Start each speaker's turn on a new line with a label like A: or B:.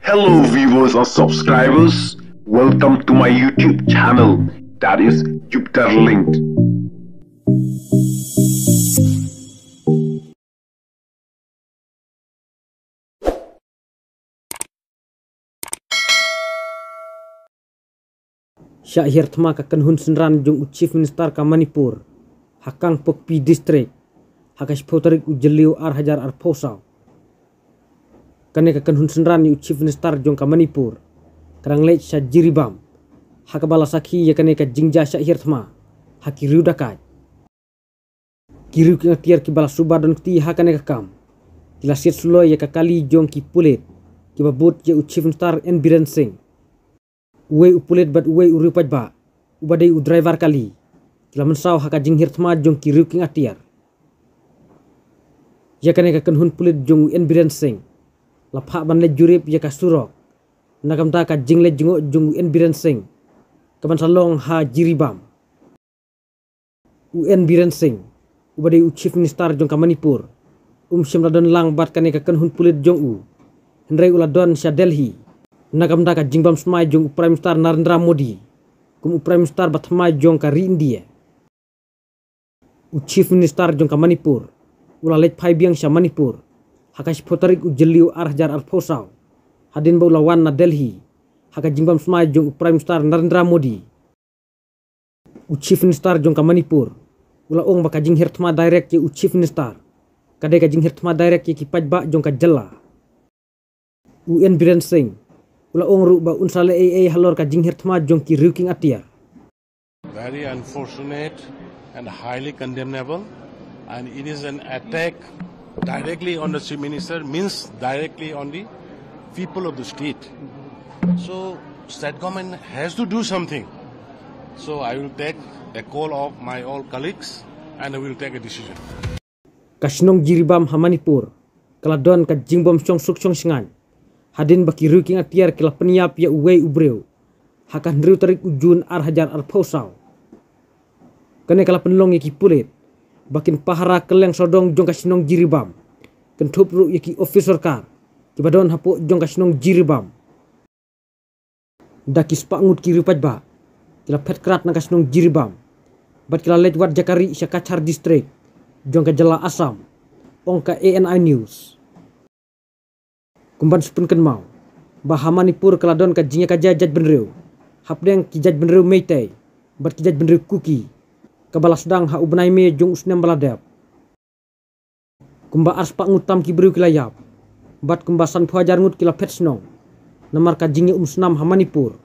A: Hello viewers and subscribers, welcome to my YouTube channel that is Jupiter Linked. Syair Tma kakan hun senran jung Chief Minister ka Hakang Pekpi District. Hakas Potarik ujeliu ar hajar ar kane ka kan hunsen ran yu chief minister jong ka manipur karang lech sa jiribam hakabala sakhi ya kane ka jingja sa hirthma haki riu dakai kiriu ki ngatiar ki bala suba don ti hakane ka kam kila siet sulo ya ka kali jong ki pulit ki babut ya u chief minister en biren sing uwe u pulit bat uwe u riu ba ubadai u driver kali kila mensau haka jing hirthma jong ki riu ki ngatiar ya kane ka kan hun pulit jong u en biren sing lapha ban le jurip ye ka surok nakam ta ka jingle jingo jungu en biren sing kaman salong ha jiribam u en biren sing ubade u chief minister jong ka manipur um shimla don lang bat kane kan hun pulit jong u henrei ula don sha delhi nakam ta jingbam smai jong prime minister narendra modi kum u prime minister batamai jong ka india u chief minister jong ka manipur ula lek phai biang sha manipur hakash potarik u jeliu arhjar arposau hadin bau lawan na Delhi haka jingbam smai jong prime star Narendra Modi u chief minister jong kamanipur Manipur ula ong baka jing hirtma direct ye u chief minister kade ka jing direct ye ki pajba jong ka jella u en Biren sing ula ong ru ba unsale ee halor kajing hirtma hertma jong ki ruking atia
B: very unfortunate and highly condemnable and it is an attack directly on the chief minister means directly on the people of the state. So state government has to do something. So I will take a call of my all colleagues and I will take a decision.
A: Kasnong jiribam hamanipur, kaladon ka jingbom chong suk chong singan. Hadin baki ruking atiar kila peniap ya uwe ubreu. Hakan riu tarik ujun Arhajar Arpausau. Kene kala penlong ya kipulit bakin pahara keleng sodong jong kasinong jiribam ken yaki officer kar kibadon hapo jong kasinong jiribam dakis ngut kiri pajba kila petkrat nang kasinong jiribam bat kila lejwat jakari isya kacar distrik jong jela asam ongka ANI news kumban supun ken mau pur keladon kajinya kajajaj benreu hapdeng kijaj benreu meitei bat kijaj benreu kuki kebalasdang hak ubnai me jung usnem baladep kumba aspa ngutam ki bru kilayap bat kumba san phajar ngut kila petsnong namar ka jingi umsnam ha manipur